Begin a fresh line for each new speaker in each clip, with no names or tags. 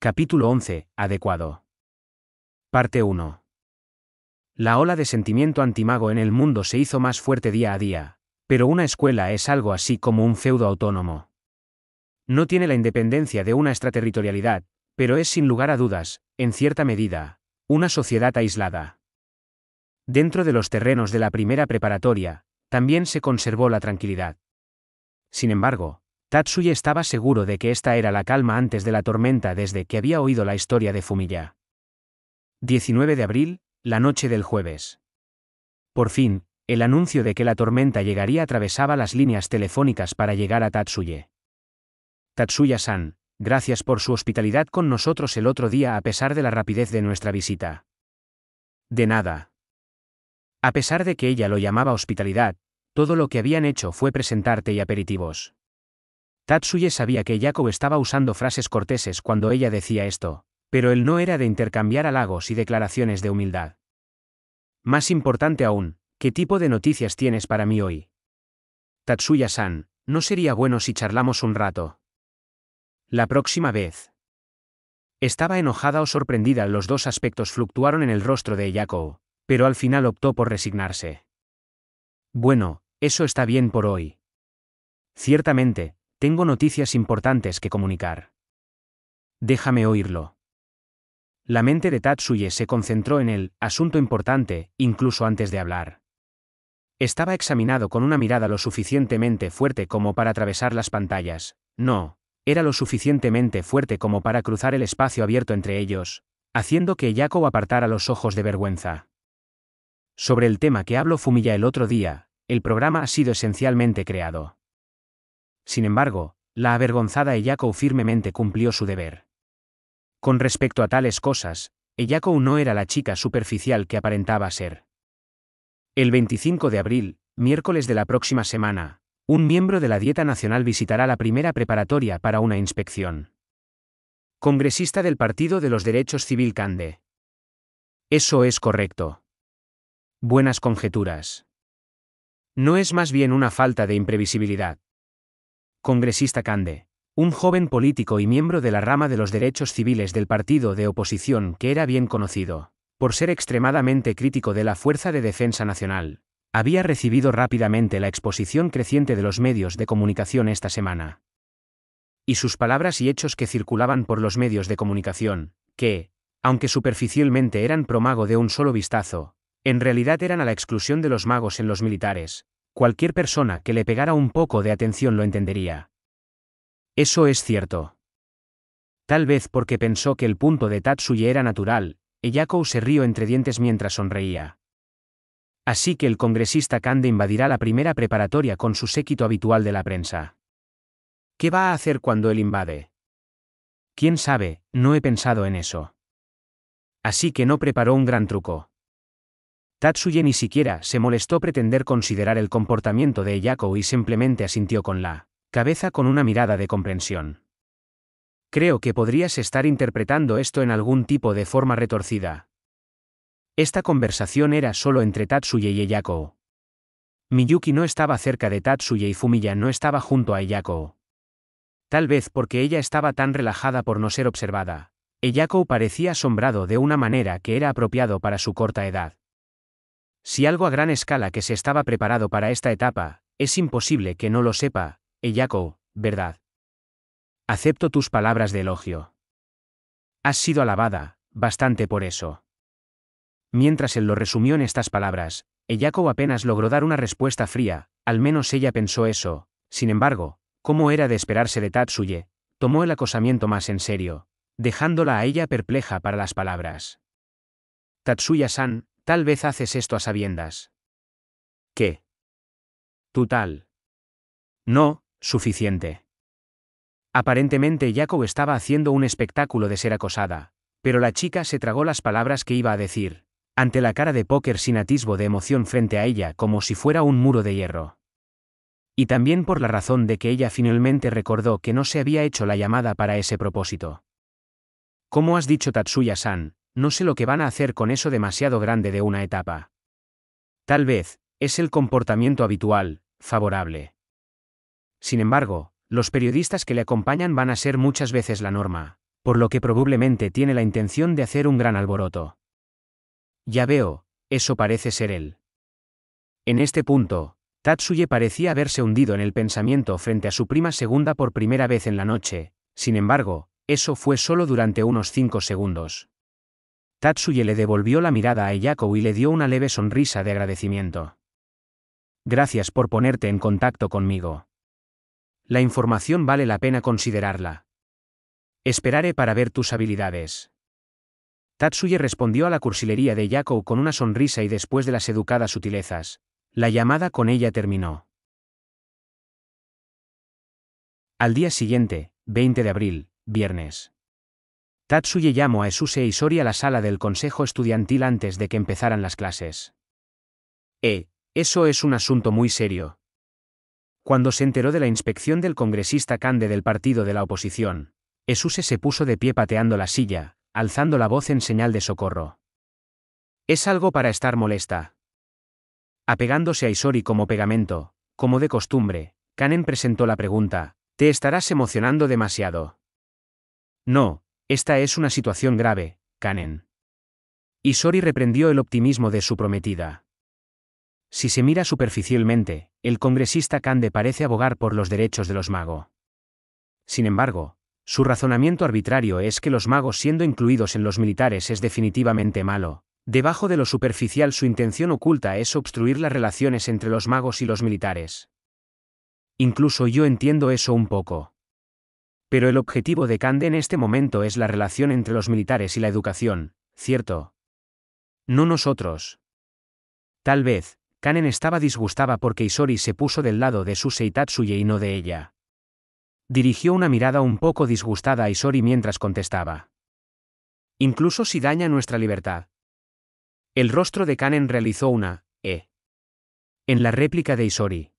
Capítulo 11. Adecuado. Parte 1. La ola de sentimiento antimago en el mundo se hizo más fuerte día a día, pero una escuela es algo así como un feudo autónomo. No tiene la independencia de una extraterritorialidad, pero es sin lugar a dudas, en cierta medida, una sociedad aislada. Dentro de los terrenos de la primera preparatoria, también se conservó la tranquilidad. Sin embargo, Tatsuya estaba seguro de que esta era la calma antes de la tormenta desde que había oído la historia de Fumilla. 19 de abril, la noche del jueves. Por fin, el anuncio de que la tormenta llegaría atravesaba las líneas telefónicas para llegar a Tatsuye. Tatsuya-san, gracias por su hospitalidad con nosotros el otro día a pesar de la rapidez de nuestra visita. De nada. A pesar de que ella lo llamaba hospitalidad, todo lo que habían hecho fue presentarte y aperitivos. Tatsuye sabía que Yako estaba usando frases corteses cuando ella decía esto, pero él no era de intercambiar halagos y declaraciones de humildad. Más importante aún, ¿qué tipo de noticias tienes para mí hoy? Tatsuya-san, ¿no sería bueno si charlamos un rato? La próxima vez. Estaba enojada o sorprendida, los dos aspectos fluctuaron en el rostro de Yako, pero al final optó por resignarse. Bueno, eso está bien por hoy. Ciertamente, tengo noticias importantes que comunicar. Déjame oírlo. La mente de Tatsuye se concentró en el asunto importante, incluso antes de hablar. Estaba examinado con una mirada lo suficientemente fuerte como para atravesar las pantallas. No, era lo suficientemente fuerte como para cruzar el espacio abierto entre ellos, haciendo que Yako apartara los ojos de vergüenza. Sobre el tema que habló Fumilla el otro día, el programa ha sido esencialmente creado. Sin embargo, la avergonzada Eyakou firmemente cumplió su deber. Con respecto a tales cosas, Eyakou no era la chica superficial que aparentaba ser. El 25 de abril, miércoles de la próxima semana, un miembro de la Dieta Nacional visitará la primera preparatoria para una inspección. Congresista del Partido de los Derechos Civil Cande. Eso es correcto. Buenas conjeturas. No es más bien una falta de imprevisibilidad. Congresista Cande, un joven político y miembro de la rama de los derechos civiles del partido de oposición que era bien conocido, por ser extremadamente crítico de la Fuerza de Defensa Nacional, había recibido rápidamente la exposición creciente de los medios de comunicación esta semana. Y sus palabras y hechos que circulaban por los medios de comunicación, que, aunque superficialmente eran promago de un solo vistazo, en realidad eran a la exclusión de los magos en los militares, cualquier persona que le pegara un poco de atención lo entendería. Eso es cierto. Tal vez porque pensó que el punto de Tatsuya era natural, Eyako se rió entre dientes mientras sonreía. Así que el congresista Kande invadirá la primera preparatoria con su séquito habitual de la prensa. ¿Qué va a hacer cuando él invade? ¿Quién sabe? No he pensado en eso. Así que no preparó un gran truco. Tatsuye ni siquiera se molestó pretender considerar el comportamiento de Eyako y simplemente asintió con la cabeza con una mirada de comprensión. Creo que podrías estar interpretando esto en algún tipo de forma retorcida. Esta conversación era solo entre Tatsuye y Eyako. Miyuki no estaba cerca de Tatsuye y Fumiya no estaba junto a Eyako. Tal vez porque ella estaba tan relajada por no ser observada. Eyako parecía asombrado de una manera que era apropiado para su corta edad. Si algo a gran escala que se estaba preparado para esta etapa, es imposible que no lo sepa, Eyako, ¿verdad? Acepto tus palabras de elogio. Has sido alabada, bastante por eso. Mientras él lo resumió en estas palabras, Eyako apenas logró dar una respuesta fría, al menos ella pensó eso, sin embargo, cómo era de esperarse de Tatsuye, tomó el acosamiento más en serio, dejándola a ella perpleja para las palabras. Tatsuya-san, Tal vez haces esto a sabiendas. ¿Qué? Total. No, suficiente. Aparentemente Jacob estaba haciendo un espectáculo de ser acosada, pero la chica se tragó las palabras que iba a decir, ante la cara de Póker sin atisbo de emoción frente a ella como si fuera un muro de hierro. Y también por la razón de que ella finalmente recordó que no se había hecho la llamada para ese propósito. ¿Cómo has dicho Tatsuya-san, no sé lo que van a hacer con eso demasiado grande de una etapa. Tal vez, es el comportamiento habitual, favorable. Sin embargo, los periodistas que le acompañan van a ser muchas veces la norma, por lo que probablemente tiene la intención de hacer un gran alboroto. Ya veo, eso parece ser él. En este punto, Tatsuye parecía haberse hundido en el pensamiento frente a su prima segunda por primera vez en la noche, sin embargo, eso fue solo durante unos cinco segundos. Tatsuye le devolvió la mirada a yako y le dio una leve sonrisa de agradecimiento. Gracias por ponerte en contacto conmigo. La información vale la pena considerarla. Esperaré para ver tus habilidades. Tatsuye respondió a la cursilería de Yako con una sonrisa y después de las educadas sutilezas, la llamada con ella terminó. Al día siguiente, 20 de abril, viernes. Tatsuye llamó a Esuse y a la sala del consejo estudiantil antes de que empezaran las clases. Eh, eso es un asunto muy serio. Cuando se enteró de la inspección del congresista Kande del partido de la oposición, Esuse eh, se puso de pie pateando la silla, alzando la voz en señal de socorro. Es algo para estar molesta. Apegándose a Isori como pegamento, como de costumbre, Kanen presentó la pregunta, ¿te estarás emocionando demasiado? No, esta es una situación grave, Canen. Isori reprendió el optimismo de su prometida. Si se mira superficialmente, el congresista Kande parece abogar por los derechos de los magos. Sin embargo, su razonamiento arbitrario es que los magos siendo incluidos en los militares es definitivamente malo. Debajo de lo superficial su intención oculta es obstruir las relaciones entre los magos y los militares. Incluso yo entiendo eso un poco. Pero el objetivo de Kande en este momento es la relación entre los militares y la educación, ¿cierto? No nosotros. Tal vez, Kanen estaba disgustada porque Isori se puso del lado de su Seitatsuye y no de ella. Dirigió una mirada un poco disgustada a Isori mientras contestaba. Incluso si daña nuestra libertad. El rostro de Kanen realizó una, E. En la réplica de Isori.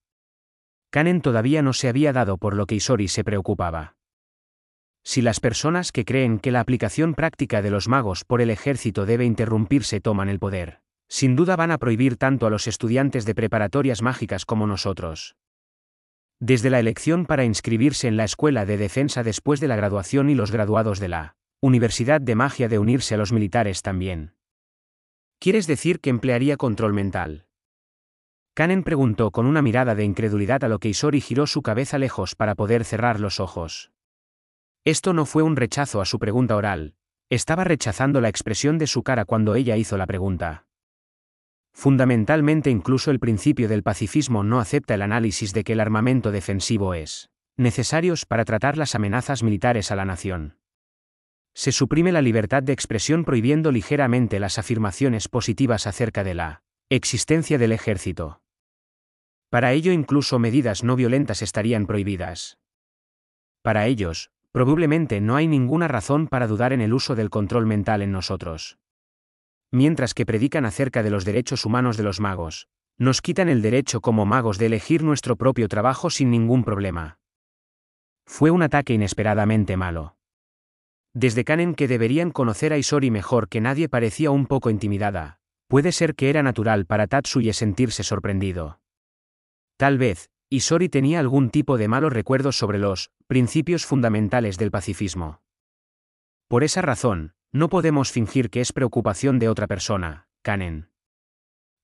Kanen todavía no se había dado por lo que Isori se preocupaba. Si las personas que creen que la aplicación práctica de los magos por el ejército debe interrumpirse toman el poder, sin duda van a prohibir tanto a los estudiantes de preparatorias mágicas como nosotros. Desde la elección para inscribirse en la escuela de defensa después de la graduación y los graduados de la Universidad de Magia de unirse a los militares también. ¿Quieres decir que emplearía control mental? Kanen preguntó con una mirada de incredulidad a lo que Isori giró su cabeza lejos para poder cerrar los ojos. Esto no fue un rechazo a su pregunta oral, estaba rechazando la expresión de su cara cuando ella hizo la pregunta. Fundamentalmente incluso el principio del pacifismo no acepta el análisis de que el armamento defensivo es necesario para tratar las amenazas militares a la nación. Se suprime la libertad de expresión prohibiendo ligeramente las afirmaciones positivas acerca de la existencia del ejército. Para ello incluso medidas no violentas estarían prohibidas. Para ellos, probablemente no hay ninguna razón para dudar en el uso del control mental en nosotros. Mientras que predican acerca de los derechos humanos de los magos, nos quitan el derecho como magos de elegir nuestro propio trabajo sin ningún problema. Fue un ataque inesperadamente malo. Desde Canen que deberían conocer a Isori mejor que nadie parecía un poco intimidada, puede ser que era natural para Tatsuye sentirse sorprendido. Tal vez, y Sori tenía algún tipo de malos recuerdos sobre los principios fundamentales del pacifismo. Por esa razón, no podemos fingir que es preocupación de otra persona, Kanen.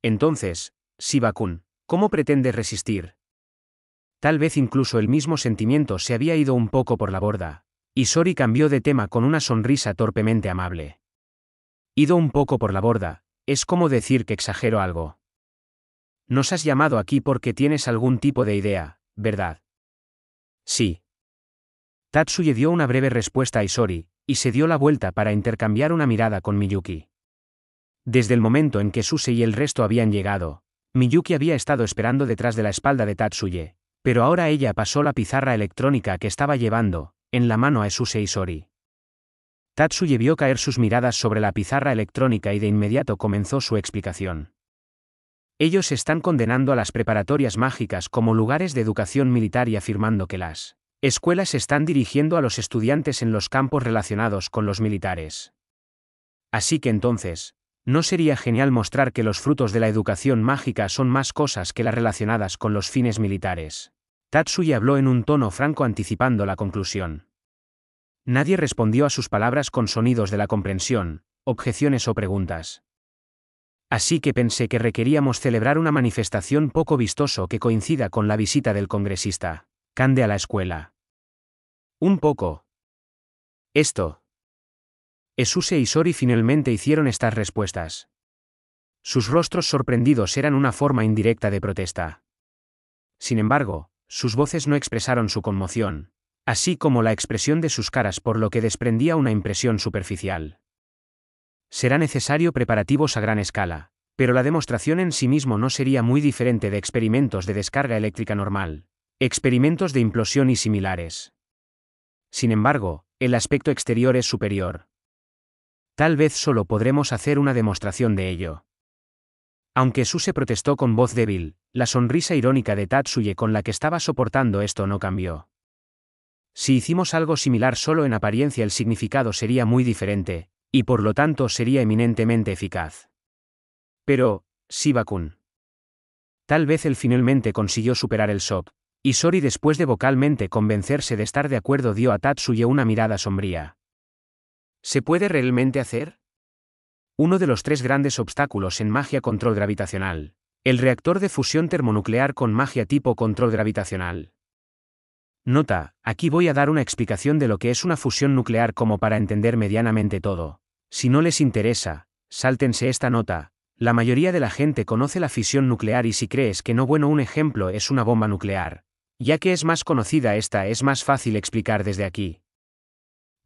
Entonces, Bakun, ¿cómo pretende resistir? Tal vez incluso el mismo sentimiento se había ido un poco por la borda, y Sori cambió de tema con una sonrisa torpemente amable. Ido un poco por la borda, es como decir que exagero algo. Nos has llamado aquí porque tienes algún tipo de idea, ¿verdad? Sí. Tatsuye dio una breve respuesta a Isori, y se dio la vuelta para intercambiar una mirada con Miyuki. Desde el momento en que Suse y el resto habían llegado, Miyuki había estado esperando detrás de la espalda de Tatsuye, pero ahora ella pasó la pizarra electrónica que estaba llevando, en la mano a Suse y Isori. Tatsuye vio caer sus miradas sobre la pizarra electrónica y de inmediato comenzó su explicación. Ellos están condenando a las preparatorias mágicas como lugares de educación militar y afirmando que las escuelas están dirigiendo a los estudiantes en los campos relacionados con los militares. Así que entonces, ¿no sería genial mostrar que los frutos de la educación mágica son más cosas que las relacionadas con los fines militares? Tatsuya habló en un tono franco anticipando la conclusión. Nadie respondió a sus palabras con sonidos de la comprensión, objeciones o preguntas. Así que pensé que requeríamos celebrar una manifestación poco vistoso que coincida con la visita del congresista, Cande a la escuela. Un poco. Esto. Esuse y Sori finalmente hicieron estas respuestas. Sus rostros sorprendidos eran una forma indirecta de protesta. Sin embargo, sus voces no expresaron su conmoción, así como la expresión de sus caras por lo que desprendía una impresión superficial. Será necesario preparativos a gran escala, pero la demostración en sí mismo no sería muy diferente de experimentos de descarga eléctrica normal, experimentos de implosión y similares. Sin embargo, el aspecto exterior es superior. Tal vez solo podremos hacer una demostración de ello. Aunque Suse protestó con voz débil, la sonrisa irónica de Tatsuye con la que estaba soportando esto no cambió. Si hicimos algo similar solo en apariencia el significado sería muy diferente, y por lo tanto sería eminentemente eficaz. Pero, si Bakun. Tal vez él finalmente consiguió superar el shock, y Sori después de vocalmente convencerse de estar de acuerdo dio a Tatsuya una mirada sombría. ¿Se puede realmente hacer? Uno de los tres grandes obstáculos en magia control gravitacional. El reactor de fusión termonuclear con magia tipo control gravitacional. Nota, aquí voy a dar una explicación de lo que es una fusión nuclear como para entender medianamente todo. Si no les interesa, sáltense esta nota. La mayoría de la gente conoce la fisión nuclear y si crees que no bueno un ejemplo es una bomba nuclear. Ya que es más conocida esta es más fácil explicar desde aquí.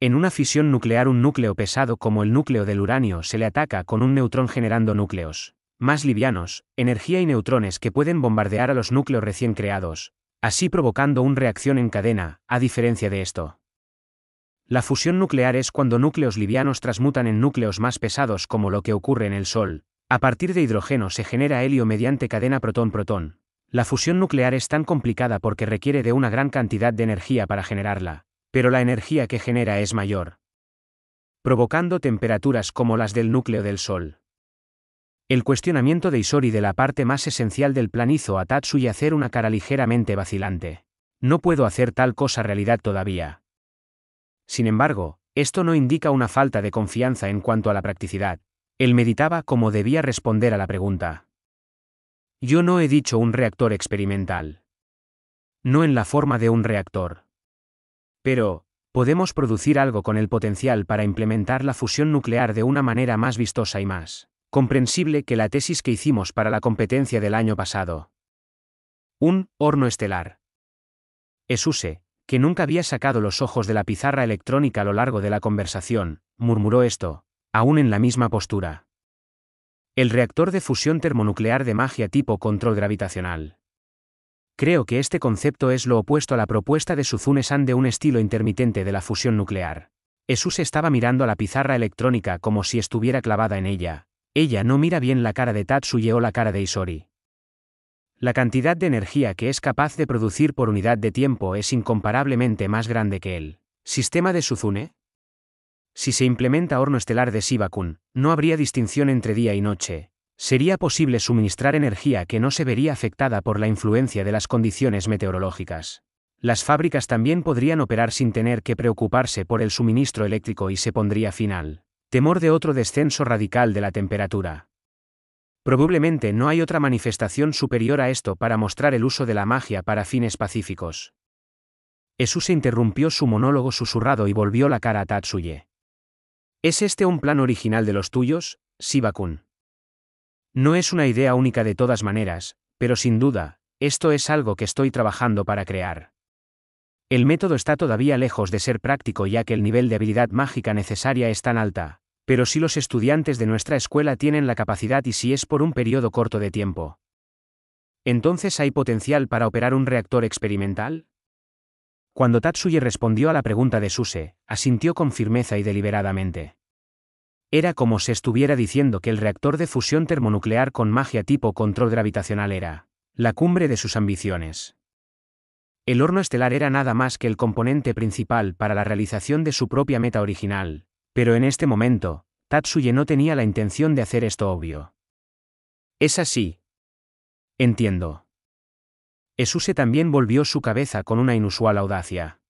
En una fisión nuclear un núcleo pesado como el núcleo del uranio se le ataca con un neutrón generando núcleos, más livianos, energía y neutrones que pueden bombardear a los núcleos recién creados, así provocando una reacción en cadena, a diferencia de esto. La fusión nuclear es cuando núcleos livianos transmutan en núcleos más pesados como lo que ocurre en el Sol. A partir de hidrógeno se genera helio mediante cadena protón-protón. La fusión nuclear es tan complicada porque requiere de una gran cantidad de energía para generarla, pero la energía que genera es mayor, provocando temperaturas como las del núcleo del Sol. El cuestionamiento de Isori de la parte más esencial del plan hizo a y hacer una cara ligeramente vacilante. No puedo hacer tal cosa realidad todavía. Sin embargo, esto no indica una falta de confianza en cuanto a la practicidad. Él meditaba cómo debía responder a la pregunta. Yo no he dicho un reactor experimental. No en la forma de un reactor. Pero, podemos producir algo con el potencial para implementar la fusión nuclear de una manera más vistosa y más comprensible que la tesis que hicimos para la competencia del año pasado. Un horno estelar. Esuse, que nunca había sacado los ojos de la pizarra electrónica a lo largo de la conversación, murmuró esto, aún en la misma postura. El reactor de fusión termonuclear de magia tipo control gravitacional. Creo que este concepto es lo opuesto a la propuesta de Suzune-san de un estilo intermitente de la fusión nuclear. Esuse estaba mirando a la pizarra electrónica como si estuviera clavada en ella, ella no mira bien la cara de Tatsuye o la cara de Isori. La cantidad de energía que es capaz de producir por unidad de tiempo es incomparablemente más grande que el sistema de Suzune. Si se implementa horno estelar de Sibakun, no habría distinción entre día y noche. Sería posible suministrar energía que no se vería afectada por la influencia de las condiciones meteorológicas. Las fábricas también podrían operar sin tener que preocuparse por el suministro eléctrico y se pondría final Temor de otro descenso radical de la temperatura. Probablemente no hay otra manifestación superior a esto para mostrar el uso de la magia para fines pacíficos. Jesús interrumpió su monólogo susurrado y volvió la cara a Tatsuye. ¿Es este un plan original de los tuyos, Sibakun? No es una idea única de todas maneras, pero sin duda, esto es algo que estoy trabajando para crear. El método está todavía lejos de ser práctico ya que el nivel de habilidad mágica necesaria es tan alta, pero si los estudiantes de nuestra escuela tienen la capacidad y si es por un periodo corto de tiempo. Entonces hay potencial para operar un reactor experimental? Cuando Tatsuye respondió a la pregunta de Suse, asintió con firmeza y deliberadamente. Era como si estuviera diciendo que el reactor de fusión termonuclear con magia tipo control gravitacional era la cumbre de sus ambiciones. El horno estelar era nada más que el componente principal para la realización de su propia meta original, pero en este momento, Tatsuye no tenía la intención de hacer esto obvio. Es así. Entiendo. Esuse también volvió su cabeza con una inusual audacia.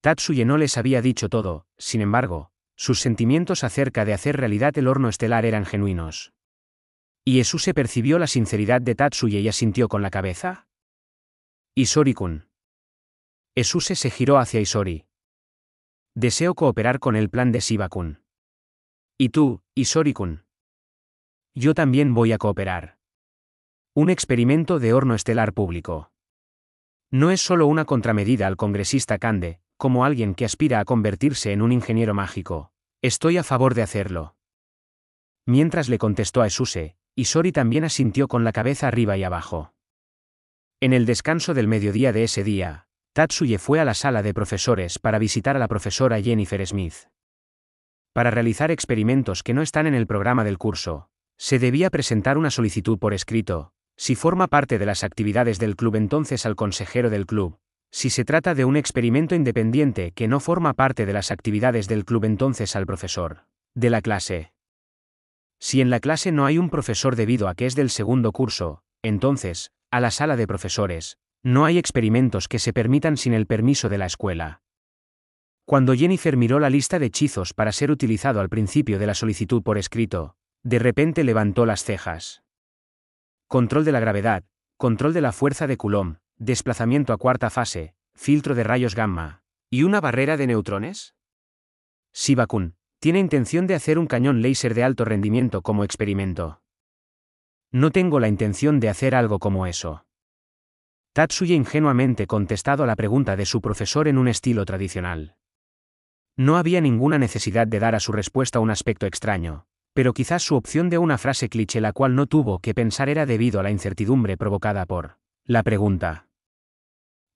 Tatsuye no les había dicho todo, sin embargo, sus sentimientos acerca de hacer realidad el horno estelar eran genuinos. ¿Y Esuse percibió la sinceridad de Tatsuye y asintió con la cabeza? Isori-kun. Esuse se giró hacia Isori, Deseo cooperar con el plan de Sivakun. Y tú, Isori-kun. Yo también voy a cooperar. Un experimento de horno estelar público. No es solo una contramedida al congresista Kande, como alguien que aspira a convertirse en un ingeniero mágico. Estoy a favor de hacerlo. Mientras le contestó a Esuse, Isori también asintió con la cabeza arriba y abajo. En el descanso del mediodía de ese día, Tatsuye fue a la sala de profesores para visitar a la profesora Jennifer Smith. Para realizar experimentos que no están en el programa del curso, se debía presentar una solicitud por escrito, si forma parte de las actividades del club entonces al consejero del club, si se trata de un experimento independiente que no forma parte de las actividades del club entonces al profesor, de la clase. Si en la clase no hay un profesor debido a que es del segundo curso, entonces, a la sala de profesores, no hay experimentos que se permitan sin el permiso de la escuela. Cuando Jennifer miró la lista de hechizos para ser utilizado al principio de la solicitud por escrito, de repente levantó las cejas. Control de la gravedad, control de la fuerza de Coulomb, desplazamiento a cuarta fase, filtro de rayos gamma. ¿Y una barrera de neutrones? Bakun, tiene intención de hacer un cañón láser de alto rendimiento como experimento. No tengo la intención de hacer algo como eso. Tatsuya ingenuamente contestado a la pregunta de su profesor en un estilo tradicional. No había ninguna necesidad de dar a su respuesta un aspecto extraño, pero quizás su opción de una frase cliché la cual no tuvo que pensar era debido a la incertidumbre provocada por la pregunta.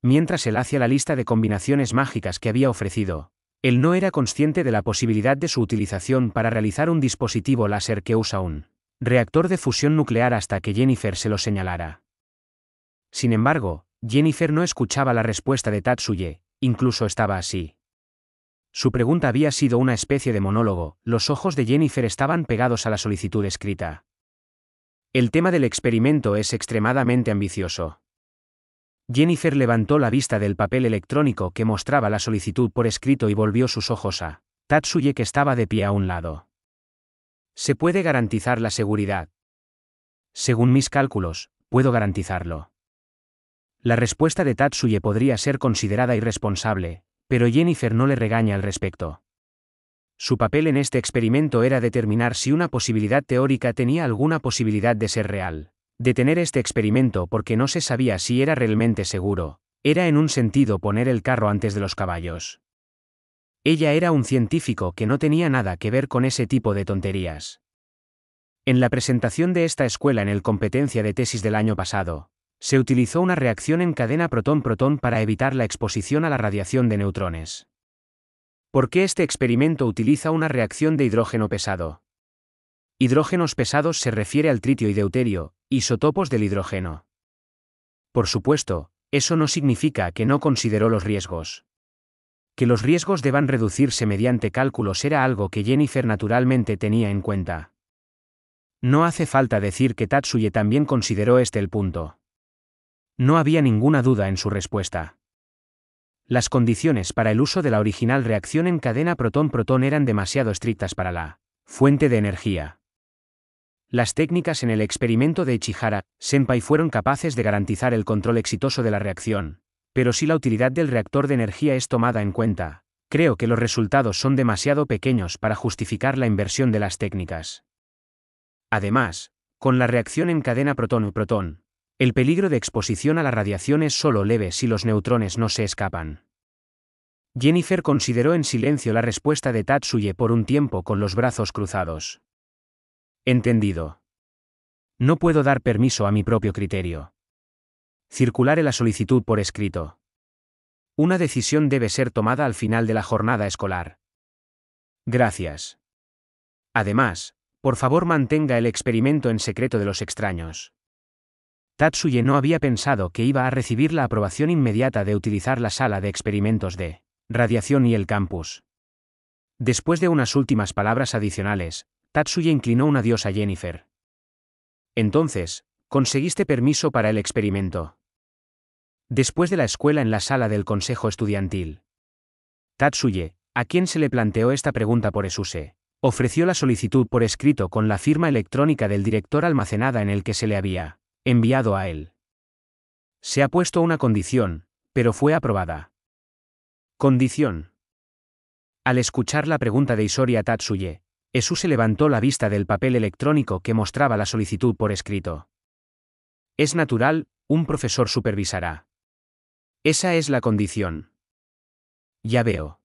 Mientras él hacía la lista de combinaciones mágicas que había ofrecido, él no era consciente de la posibilidad de su utilización para realizar un dispositivo láser que usa un reactor de fusión nuclear hasta que Jennifer se lo señalara. Sin embargo, Jennifer no escuchaba la respuesta de Tatsuye, incluso estaba así. Su pregunta había sido una especie de monólogo, los ojos de Jennifer estaban pegados a la solicitud escrita. El tema del experimento es extremadamente ambicioso. Jennifer levantó la vista del papel electrónico que mostraba la solicitud por escrito y volvió sus ojos a Tatsuye que estaba de pie a un lado. Se puede garantizar la seguridad. Según mis cálculos, puedo garantizarlo. La respuesta de Tatsuye podría ser considerada irresponsable, pero Jennifer no le regaña al respecto. Su papel en este experimento era determinar si una posibilidad teórica tenía alguna posibilidad de ser real. Detener este experimento porque no se sabía si era realmente seguro, era en un sentido poner el carro antes de los caballos. Ella era un científico que no tenía nada que ver con ese tipo de tonterías. En la presentación de esta escuela en el competencia de tesis del año pasado, se utilizó una reacción en cadena protón-protón para evitar la exposición a la radiación de neutrones. ¿Por qué este experimento utiliza una reacción de hidrógeno pesado? Hidrógenos pesados se refiere al tritio y deuterio, isotopos del hidrógeno. Por supuesto, eso no significa que no consideró los riesgos. Que los riesgos deban reducirse mediante cálculos era algo que Jennifer naturalmente tenía en cuenta. No hace falta decir que Tatsuye también consideró este el punto. No había ninguna duda en su respuesta. Las condiciones para el uso de la original reacción en cadena protón-protón eran demasiado estrictas para la fuente de energía. Las técnicas en el experimento de Ichihara, Senpai fueron capaces de garantizar el control exitoso de la reacción, pero si la utilidad del reactor de energía es tomada en cuenta, creo que los resultados son demasiado pequeños para justificar la inversión de las técnicas. Además, con la reacción en cadena protón-protón, el peligro de exposición a la radiación es solo leve si los neutrones no se escapan. Jennifer consideró en silencio la respuesta de Tatsuye por un tiempo con los brazos cruzados. Entendido. No puedo dar permiso a mi propio criterio. Circularé la solicitud por escrito. Una decisión debe ser tomada al final de la jornada escolar. Gracias. Además, por favor mantenga el experimento en secreto de los extraños. Tatsuye no había pensado que iba a recibir la aprobación inmediata de utilizar la sala de experimentos de radiación y el campus. Después de unas últimas palabras adicionales, Tatsuye inclinó un adiós a Jennifer. Entonces, conseguiste permiso para el experimento. Después de la escuela en la sala del consejo estudiantil. Tatsuye, a quien se le planteó esta pregunta por Esuse, ofreció la solicitud por escrito con la firma electrónica del director almacenada en el que se le había enviado a él. Se ha puesto una condición, pero fue aprobada. Condición. Al escuchar la pregunta de Isoria Tatsuye, se levantó la vista del papel electrónico que mostraba la solicitud por escrito. Es natural, un profesor supervisará. Esa es la condición. Ya veo.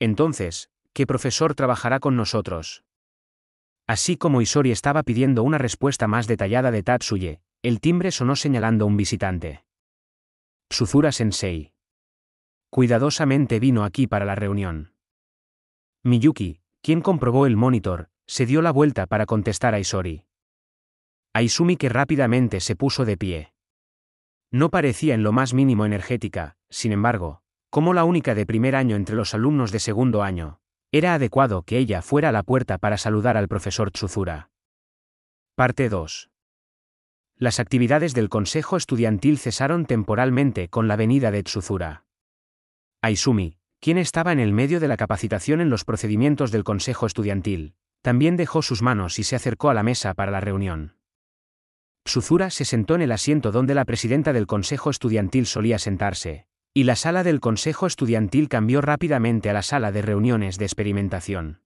Entonces, ¿qué profesor trabajará con nosotros? Así como Isori estaba pidiendo una respuesta más detallada de Tatsuye, el timbre sonó señalando un visitante. Suzura Sensei. Cuidadosamente vino aquí para la reunión. Miyuki, quien comprobó el monitor, se dio la vuelta para contestar a Isori. Aizumi que rápidamente se puso de pie. No parecía en lo más mínimo energética, sin embargo, como la única de primer año entre los alumnos de segundo año, era adecuado que ella fuera a la puerta para saludar al profesor Tsuzura. Parte 2. Las actividades del Consejo Estudiantil cesaron temporalmente con la venida de Tsuzura. Aizumi, quien estaba en el medio de la capacitación en los procedimientos del Consejo Estudiantil, también dejó sus manos y se acercó a la mesa para la reunión. Tsuzura se sentó en el asiento donde la presidenta del Consejo Estudiantil solía sentarse, y la sala del Consejo Estudiantil cambió rápidamente a la sala de reuniones de experimentación.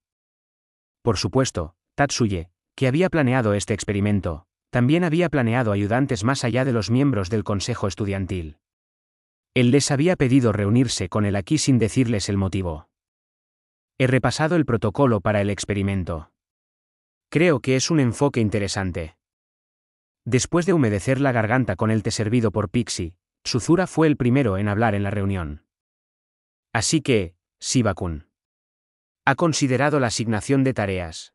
Por supuesto, Tatsuye, que había planeado este experimento, también había planeado ayudantes más allá de los miembros del Consejo Estudiantil. Él les había pedido reunirse con él aquí sin decirles el motivo. He repasado el protocolo para el experimento. Creo que es un enfoque interesante. Después de humedecer la garganta con el té servido por Pixie, Suzura fue el primero en hablar en la reunión. Así que, Sibakun, Ha considerado la asignación de tareas.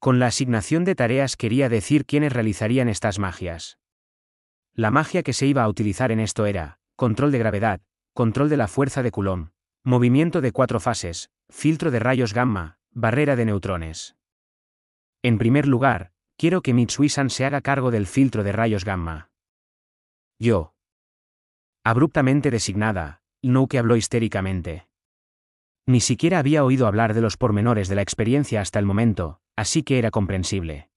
Con la asignación de tareas quería decir quiénes realizarían estas magias. La magia que se iba a utilizar en esto era, control de gravedad, control de la fuerza de Coulomb, movimiento de cuatro fases, filtro de rayos gamma, barrera de neutrones. En primer lugar, quiero que Mitsuisan se haga cargo del filtro de rayos gamma. Yo, abruptamente designada, Inouke habló histéricamente. Ni siquiera había oído hablar de los pormenores de la experiencia hasta el momento, así que era comprensible.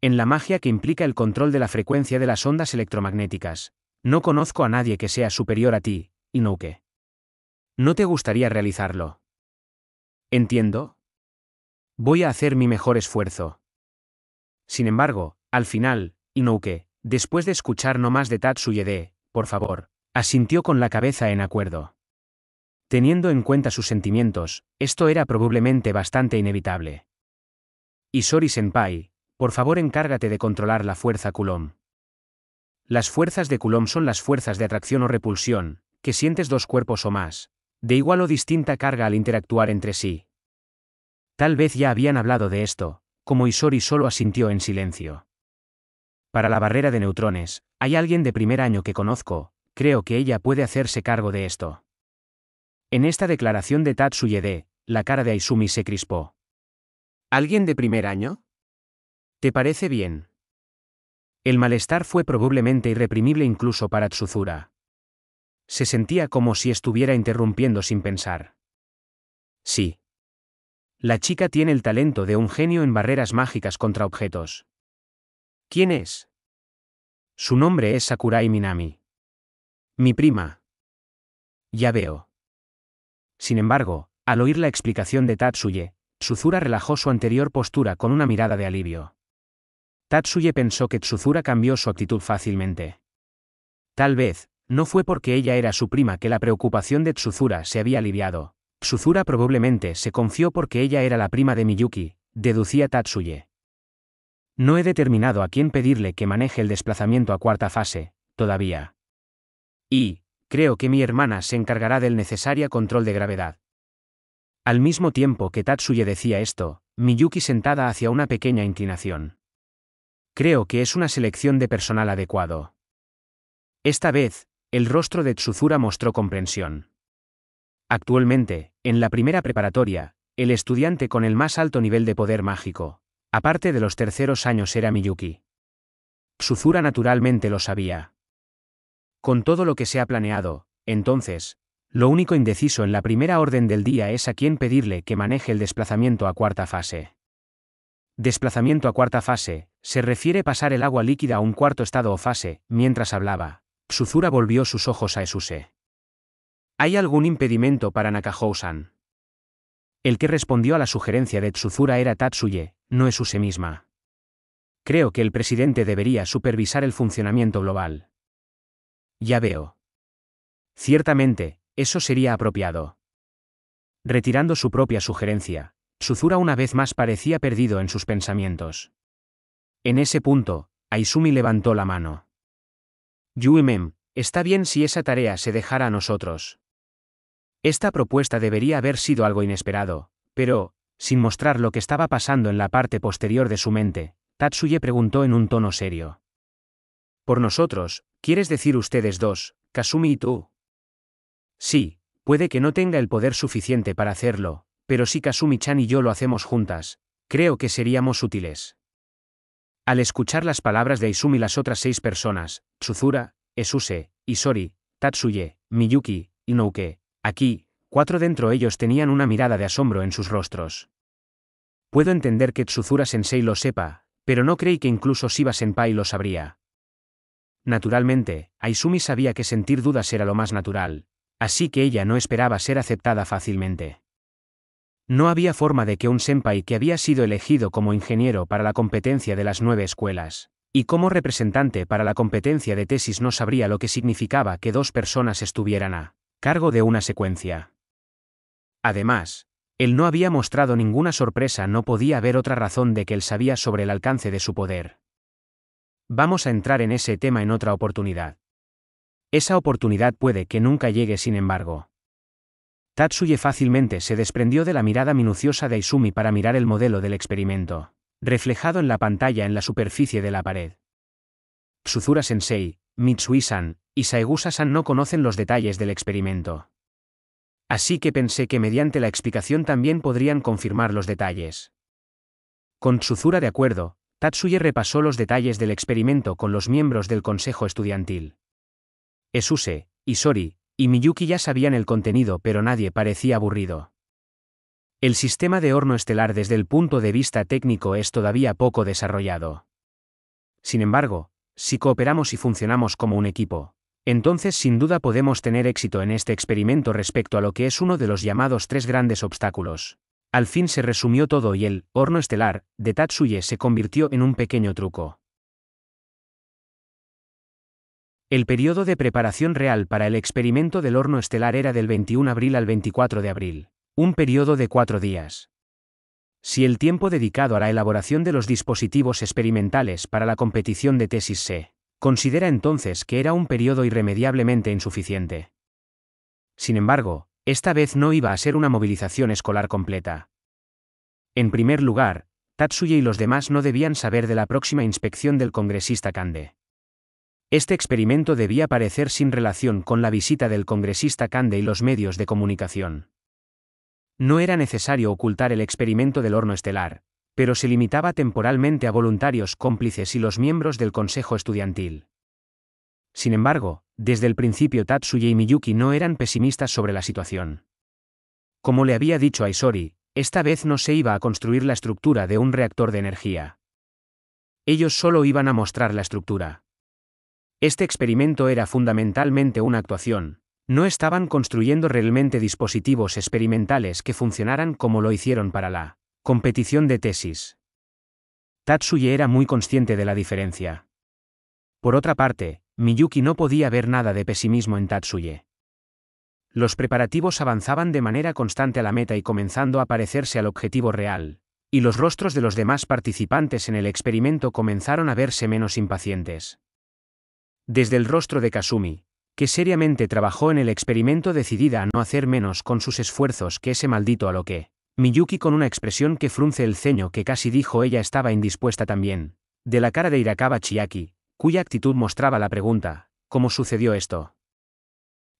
En la magia que implica el control de la frecuencia de las ondas electromagnéticas, no conozco a nadie que sea superior a ti, Inouke. ¿No te gustaría realizarlo? Entiendo. Voy a hacer mi mejor esfuerzo. Sin embargo, al final, Inouke, después de escuchar no más de Tatsuyede, por favor, asintió con la cabeza en acuerdo. Teniendo en cuenta sus sentimientos, esto era probablemente bastante inevitable. Isori Senpai, por favor encárgate de controlar la fuerza Coulomb. Las fuerzas de Coulomb son las fuerzas de atracción o repulsión, que sientes dos cuerpos o más, de igual o distinta carga al interactuar entre sí. Tal vez ya habían hablado de esto, como Isori solo asintió en silencio. Para la barrera de neutrones, hay alguien de primer año que conozco, creo que ella puede hacerse cargo de esto. En esta declaración de Tatsuyede, la cara de Aizumi se crispó. ¿Alguien de primer año? ¿Te parece bien? El malestar fue probablemente irreprimible incluso para Tsuzura. Se sentía como si estuviera interrumpiendo sin pensar. Sí. La chica tiene el talento de un genio en barreras mágicas contra objetos. ¿Quién es? Su nombre es Sakurai Minami. Mi prima. Ya veo. Sin embargo, al oír la explicación de Tatsuye, Tsuzura relajó su anterior postura con una mirada de alivio. Tatsuye pensó que Tsuzura cambió su actitud fácilmente. Tal vez, no fue porque ella era su prima que la preocupación de Tsuzura se había aliviado. Tsuzura probablemente se confió porque ella era la prima de Miyuki, deducía Tatsuye. No he determinado a quién pedirle que maneje el desplazamiento a cuarta fase, todavía. Y, creo que mi hermana se encargará del necesario control de gravedad. Al mismo tiempo que Tatsuye decía esto, Miyuki sentada hacia una pequeña inclinación. Creo que es una selección de personal adecuado. Esta vez, el rostro de Tsuzura mostró comprensión. Actualmente, en la primera preparatoria, el estudiante con el más alto nivel de poder mágico, Aparte de los terceros años era Miyuki. Suzura naturalmente lo sabía. Con todo lo que se ha planeado, entonces, lo único indeciso en la primera orden del día es a quién pedirle que maneje el desplazamiento a cuarta fase. Desplazamiento a cuarta fase, se refiere pasar el agua líquida a un cuarto estado o fase, mientras hablaba. Suzura volvió sus ojos a Esuse. ¿Hay algún impedimento para Nakahousan? El que respondió a la sugerencia de Tsuzura era Tatsuye, no es use misma. Creo que el presidente debería supervisar el funcionamiento global. Ya veo. Ciertamente, eso sería apropiado. Retirando su propia sugerencia, Tsuzura una vez más parecía perdido en sus pensamientos. En ese punto, Aizumi levantó la mano. Yuimem, está bien si esa tarea se dejara a nosotros. Esta propuesta debería haber sido algo inesperado, pero, sin mostrar lo que estaba pasando en la parte posterior de su mente, Tatsuye preguntó en un tono serio. Por nosotros, ¿quieres decir ustedes dos, Kasumi y tú? Sí, puede que no tenga el poder suficiente para hacerlo, pero si Kasumi-chan y yo lo hacemos juntas, creo que seríamos útiles. Al escuchar las palabras de Isumi las otras seis personas, Tsuzura, Esuse, Isori, Tatsuye, Miyuki, Inouke, Aquí, cuatro dentro ellos tenían una mirada de asombro en sus rostros. Puedo entender que Tsuzura Sensei lo sepa, pero no creí que incluso Shiba Senpai lo sabría. Naturalmente, Aizumi sabía que sentir dudas era lo más natural, así que ella no esperaba ser aceptada fácilmente. No había forma de que un senpai que había sido elegido como ingeniero para la competencia de las nueve escuelas, y como representante para la competencia de tesis no sabría lo que significaba que dos personas estuvieran a cargo de una secuencia. Además, él no había mostrado ninguna sorpresa, no podía haber otra razón de que él sabía sobre el alcance de su poder. Vamos a entrar en ese tema en otra oportunidad. Esa oportunidad puede que nunca llegue, sin embargo. Tatsuye fácilmente se desprendió de la mirada minuciosa de Isumi para mirar el modelo del experimento, reflejado en la pantalla en la superficie de la pared. Tsuzura Sensei, Mitsui-san, y Saegusa-san no conocen los detalles del experimento. Así que pensé que mediante la explicación también podrían confirmar los detalles. Con Tsuzura de acuerdo, Tatsuye repasó los detalles del experimento con los miembros del consejo estudiantil. Esuse, Isori y Miyuki ya sabían el contenido, pero nadie parecía aburrido. El sistema de horno estelar desde el punto de vista técnico es todavía poco desarrollado. Sin embargo, si cooperamos y funcionamos como un equipo, entonces sin duda podemos tener éxito en este experimento respecto a lo que es uno de los llamados tres grandes obstáculos. Al fin se resumió todo y el horno estelar de Tatsuye se convirtió en un pequeño truco. El periodo de preparación real para el experimento del horno estelar era del 21 abril al 24 de abril, un periodo de cuatro días. Si el tiempo dedicado a la elaboración de los dispositivos experimentales para la competición de tesis se Considera entonces que era un periodo irremediablemente insuficiente. Sin embargo, esta vez no iba a ser una movilización escolar completa. En primer lugar, Tatsuya y los demás no debían saber de la próxima inspección del congresista Kande. Este experimento debía parecer sin relación con la visita del congresista Kande y los medios de comunicación. No era necesario ocultar el experimento del horno estelar, pero se limitaba temporalmente a voluntarios cómplices y los miembros del Consejo Estudiantil. Sin embargo, desde el principio Tatsuya y Miyuki no eran pesimistas sobre la situación. Como le había dicho a Isori, esta vez no se iba a construir la estructura de un reactor de energía. Ellos solo iban a mostrar la estructura. Este experimento era fundamentalmente una actuación, no estaban construyendo realmente dispositivos experimentales que funcionaran como lo hicieron para la Competición de tesis. Tatsuye era muy consciente de la diferencia. Por otra parte, Miyuki no podía ver nada de pesimismo en Tatsuye. Los preparativos avanzaban de manera constante a la meta y comenzando a parecerse al objetivo real, y los rostros de los demás participantes en el experimento comenzaron a verse menos impacientes. Desde el rostro de Kasumi, que seriamente trabajó en el experimento decidida a no hacer menos con sus esfuerzos que ese maldito a lo que, Miyuki con una expresión que frunce el ceño que casi dijo ella estaba indispuesta también, de la cara de Irakawa Chiaki, cuya actitud mostraba la pregunta, ¿cómo sucedió esto?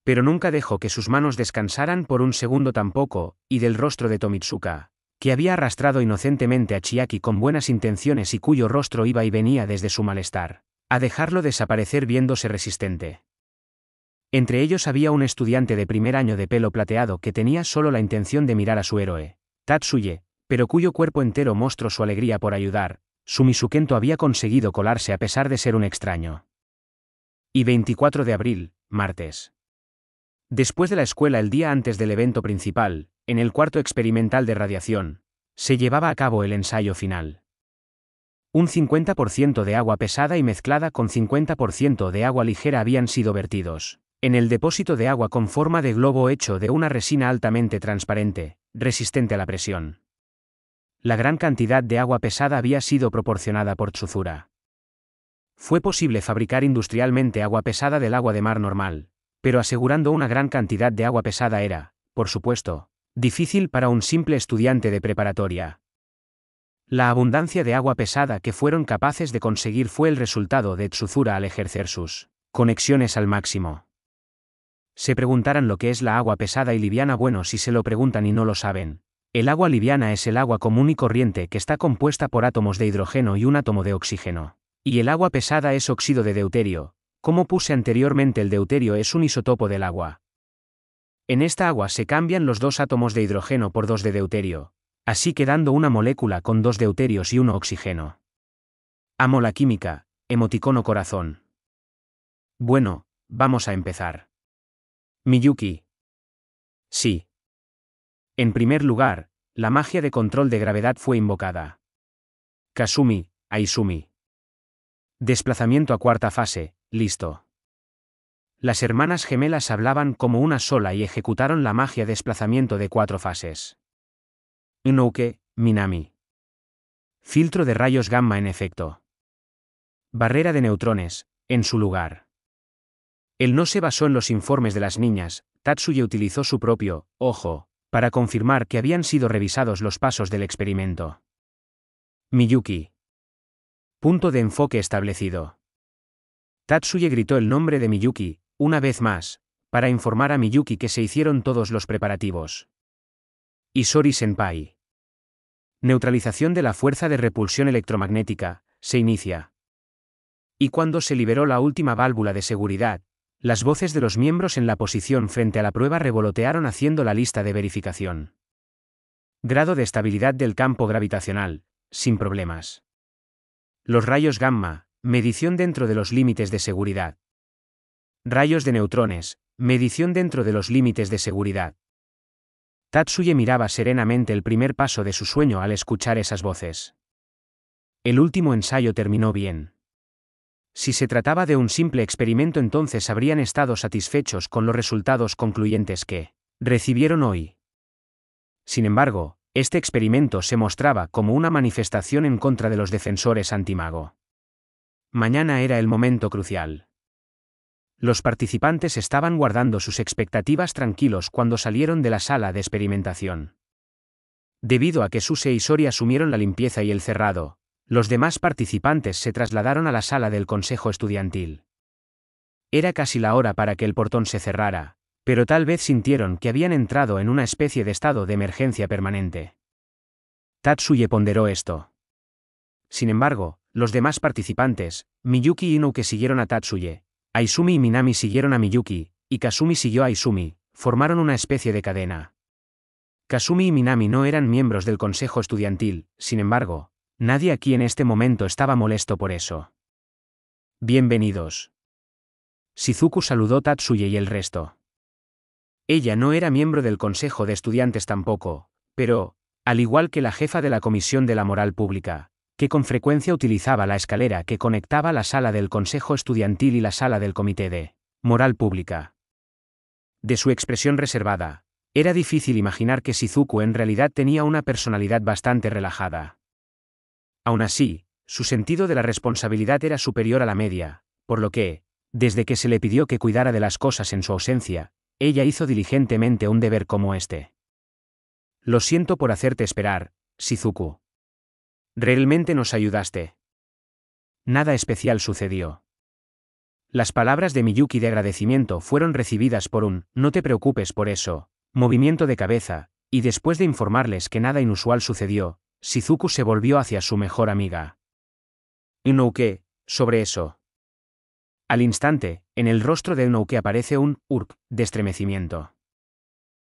Pero nunca dejó que sus manos descansaran por un segundo tampoco, y del rostro de Tomitsuka, que había arrastrado inocentemente a Chiaki con buenas intenciones y cuyo rostro iba y venía desde su malestar, a dejarlo desaparecer viéndose resistente. Entre ellos había un estudiante de primer año de pelo plateado que tenía solo la intención de mirar a su héroe, Tatsuye, pero cuyo cuerpo entero mostró su alegría por ayudar, Sumisukento había conseguido colarse a pesar de ser un extraño. Y 24 de abril, martes. Después de la escuela el día antes del evento principal, en el cuarto experimental de radiación, se llevaba a cabo el ensayo final. Un 50% de agua pesada y mezclada con 50% de agua ligera habían sido vertidos, en el depósito de agua con forma de globo hecho de una resina altamente transparente, resistente a la presión. La gran cantidad de agua pesada había sido proporcionada por Tsuzura. Fue posible fabricar industrialmente agua pesada del agua de mar normal, pero asegurando una gran cantidad de agua pesada era, por supuesto, difícil para un simple estudiante de preparatoria. La abundancia de agua pesada que fueron capaces de conseguir fue el resultado de Tsuzura al ejercer sus conexiones al máximo se preguntarán lo que es la agua pesada y liviana. Bueno, si se lo preguntan y no lo saben, el agua liviana es el agua común y corriente que está compuesta por átomos de hidrógeno y un átomo de oxígeno. Y el agua pesada es óxido de deuterio. Como puse anteriormente, el deuterio es un isótopo del agua. En esta agua se cambian los dos átomos de hidrógeno por dos de deuterio, así quedando una molécula con dos deuterios y uno oxígeno. Amo la química, emoticono corazón. Bueno, vamos a empezar. Miyuki. Sí. En primer lugar, la magia de control de gravedad fue invocada. Kasumi, Aizumi. Desplazamiento a cuarta fase, listo. Las hermanas gemelas hablaban como una sola y ejecutaron la magia de desplazamiento de cuatro fases. Inouke, Minami. Filtro de rayos gamma en efecto. Barrera de neutrones, en su lugar. Él no se basó en los informes de las niñas, Tatsuye utilizó su propio ojo para confirmar que habían sido revisados los pasos del experimento. Miyuki. Punto de enfoque establecido. Tatsuye gritó el nombre de Miyuki, una vez más, para informar a Miyuki que se hicieron todos los preparativos. Isori Senpai. Neutralización de la fuerza de repulsión electromagnética, se inicia. Y cuando se liberó la última válvula de seguridad, las voces de los miembros en la posición frente a la prueba revolotearon haciendo la lista de verificación. Grado de estabilidad del campo gravitacional, sin problemas. Los rayos gamma, medición dentro de los límites de seguridad. Rayos de neutrones, medición dentro de los límites de seguridad. Tatsuye miraba serenamente el primer paso de su sueño al escuchar esas voces. El último ensayo terminó bien. Si se trataba de un simple experimento entonces habrían estado satisfechos con los resultados concluyentes que recibieron hoy. Sin embargo, este experimento se mostraba como una manifestación en contra de los defensores antimago. Mañana era el momento crucial. Los participantes estaban guardando sus expectativas tranquilos cuando salieron de la sala de experimentación. Debido a que Suse y Soria asumieron la limpieza y el cerrado, los demás participantes se trasladaron a la sala del Consejo Estudiantil. Era casi la hora para que el portón se cerrara, pero tal vez sintieron que habían entrado en una especie de estado de emergencia permanente. Tatsuye ponderó esto. Sin embargo, los demás participantes, Miyuki y que siguieron a Tatsuye, Aizumi y Minami siguieron a Miyuki, y Kasumi siguió a Aizumi, formaron una especie de cadena. Kasumi y Minami no eran miembros del consejo estudiantil, sin embargo, Nadie aquí en este momento estaba molesto por eso. Bienvenidos. Shizuku saludó Tatsuye y el resto. Ella no era miembro del Consejo de Estudiantes tampoco, pero, al igual que la jefa de la Comisión de la Moral Pública, que con frecuencia utilizaba la escalera que conectaba la sala del Consejo Estudiantil y la sala del Comité de Moral Pública. De su expresión reservada, era difícil imaginar que Shizuku en realidad tenía una personalidad bastante relajada. Aún así, su sentido de la responsabilidad era superior a la media, por lo que, desde que se le pidió que cuidara de las cosas en su ausencia, ella hizo diligentemente un deber como este. Lo siento por hacerte esperar, Shizuku. Realmente nos ayudaste. Nada especial sucedió. Las palabras de Miyuki de agradecimiento fueron recibidas por un no te preocupes por eso, movimiento de cabeza, y después de informarles que nada inusual sucedió, Shizuku se volvió hacia su mejor amiga. Inouke, sobre eso. Al instante, en el rostro de Inouke aparece un urk de estremecimiento.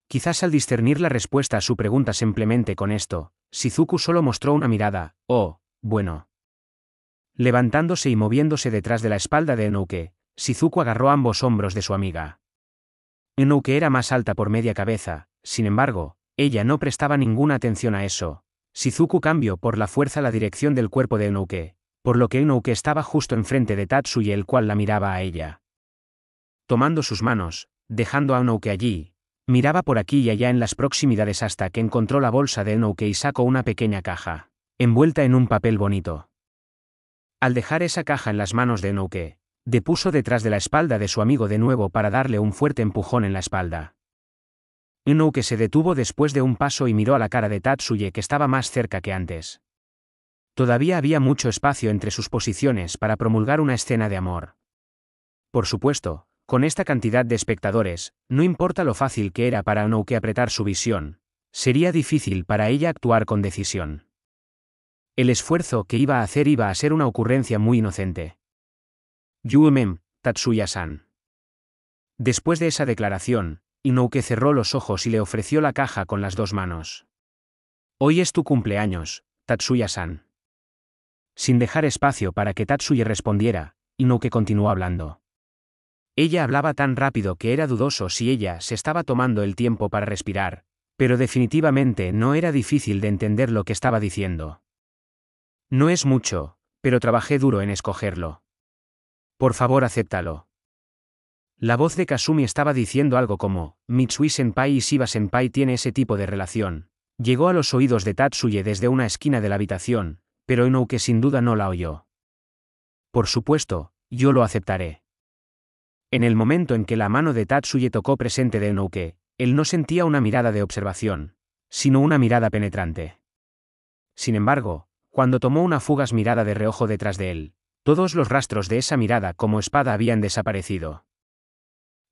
Quizás al discernir la respuesta a su pregunta simplemente con esto, Shizuku solo mostró una mirada, oh, bueno. Levantándose y moviéndose detrás de la espalda de Inouke, Shizuku agarró ambos hombros de su amiga. Inouke era más alta por media cabeza, sin embargo, ella no prestaba ninguna atención a eso, Shizuku cambió por la fuerza la dirección del cuerpo de Enouke, por lo que Enouke estaba justo enfrente de y el cual la miraba a ella. Tomando sus manos, dejando a Enouke allí, miraba por aquí y allá en las proximidades hasta que encontró la bolsa de Enouke y sacó una pequeña caja, envuelta en un papel bonito. Al dejar esa caja en las manos de Enouke, depuso detrás de la espalda de su amigo de nuevo para darle un fuerte empujón en la espalda que se detuvo después de un paso y miró a la cara de Tatsuye que estaba más cerca que antes. Todavía había mucho espacio entre sus posiciones para promulgar una escena de amor. Por supuesto, con esta cantidad de espectadores, no importa lo fácil que era para que apretar su visión, sería difícil para ella actuar con decisión. El esfuerzo que iba a hacer iba a ser una ocurrencia muy inocente. Yuemem, Tatsuya-san. Después de esa declaración, Inouke cerró los ojos y le ofreció la caja con las dos manos. Hoy es tu cumpleaños, Tatsuya-san. Sin dejar espacio para que Tatsuya respondiera, Inouke continuó hablando. Ella hablaba tan rápido que era dudoso si ella se estaba tomando el tiempo para respirar, pero definitivamente no era difícil de entender lo que estaba diciendo. No es mucho, pero trabajé duro en escogerlo. Por favor, acéptalo. La voz de Kasumi estaba diciendo algo como, Mitsui Senpai y Shiba Senpai tiene ese tipo de relación. Llegó a los oídos de Tatsuye desde una esquina de la habitación, pero Inouke sin duda no la oyó. Por supuesto, yo lo aceptaré. En el momento en que la mano de Tatsuye tocó presente de Inouke, él no sentía una mirada de observación, sino una mirada penetrante. Sin embargo, cuando tomó una fugaz mirada de reojo detrás de él, todos los rastros de esa mirada como espada habían desaparecido.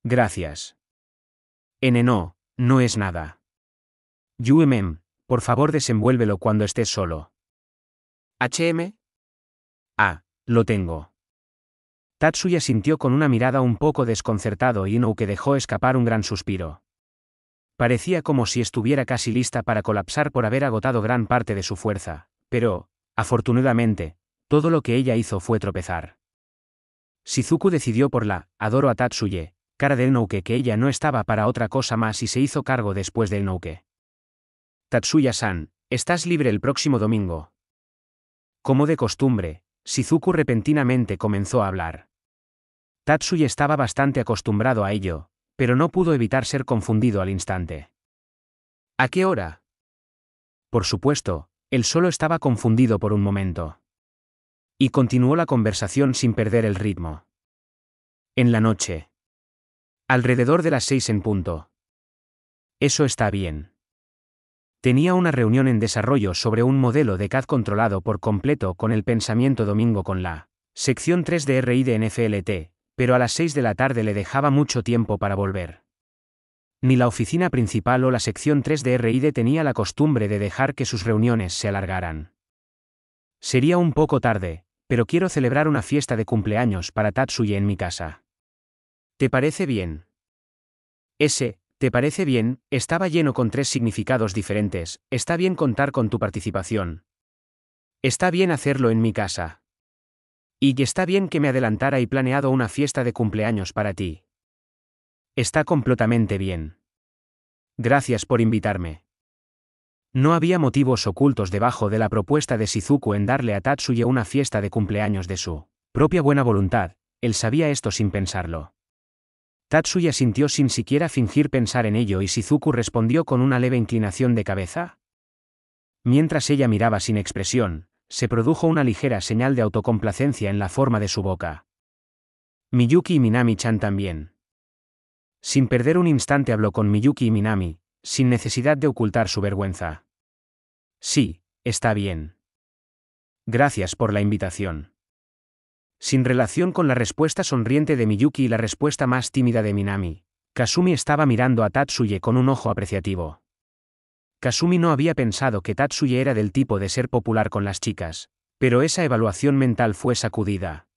Gracias. N no, no es nada. UMM, por favor desenvuélvelo cuando estés solo. HM. Ah, lo tengo. Tatsuya sintió con una mirada un poco desconcertado y no que dejó escapar un gran suspiro. Parecía como si estuviera casi lista para colapsar por haber agotado gran parte de su fuerza, pero, afortunadamente, todo lo que ella hizo fue tropezar. Shizuku decidió por la, adoro a Tatsuye, cara del Nouke que ella no estaba para otra cosa más y se hizo cargo después del Nouke. Tatsuya-san, estás libre el próximo domingo. Como de costumbre, Shizuku repentinamente comenzó a hablar. Tatsuya estaba bastante acostumbrado a ello, pero no pudo evitar ser confundido al instante. ¿A qué hora? Por supuesto, él solo estaba confundido por un momento. Y continuó la conversación sin perder el ritmo. En la noche. Alrededor de las seis en punto. Eso está bien. Tenía una reunión en desarrollo sobre un modelo de CAD controlado por completo con el pensamiento domingo con la sección 3 de RI de NFLT, pero a las 6 de la tarde le dejaba mucho tiempo para volver. Ni la oficina principal o la sección 3 de RID tenía la costumbre de dejar que sus reuniones se alargaran. Sería un poco tarde, pero quiero celebrar una fiesta de cumpleaños para Tatsuye en mi casa. ¿Te parece bien? Ese, ¿te parece bien? estaba lleno con tres significados diferentes. Está bien contar con tu participación. Está bien hacerlo en mi casa. Y está bien que me adelantara y planeado una fiesta de cumpleaños para ti. Está completamente bien. Gracias por invitarme. No había motivos ocultos debajo de la propuesta de Shizuku en darle a Tatsuya una fiesta de cumpleaños de su propia buena voluntad, él sabía esto sin pensarlo. Tatsuya sintió sin siquiera fingir pensar en ello y Shizuku respondió con una leve inclinación de cabeza. Mientras ella miraba sin expresión, se produjo una ligera señal de autocomplacencia en la forma de su boca. Miyuki y Minami-chan también. Sin perder un instante habló con Miyuki y Minami, sin necesidad de ocultar su vergüenza. Sí, está bien. Gracias por la invitación. Sin relación con la respuesta sonriente de Miyuki y la respuesta más tímida de Minami, Kasumi estaba mirando a Tatsuye con un ojo apreciativo. Kasumi no había pensado que Tatsuye era del tipo de ser popular con las chicas, pero esa evaluación mental fue sacudida.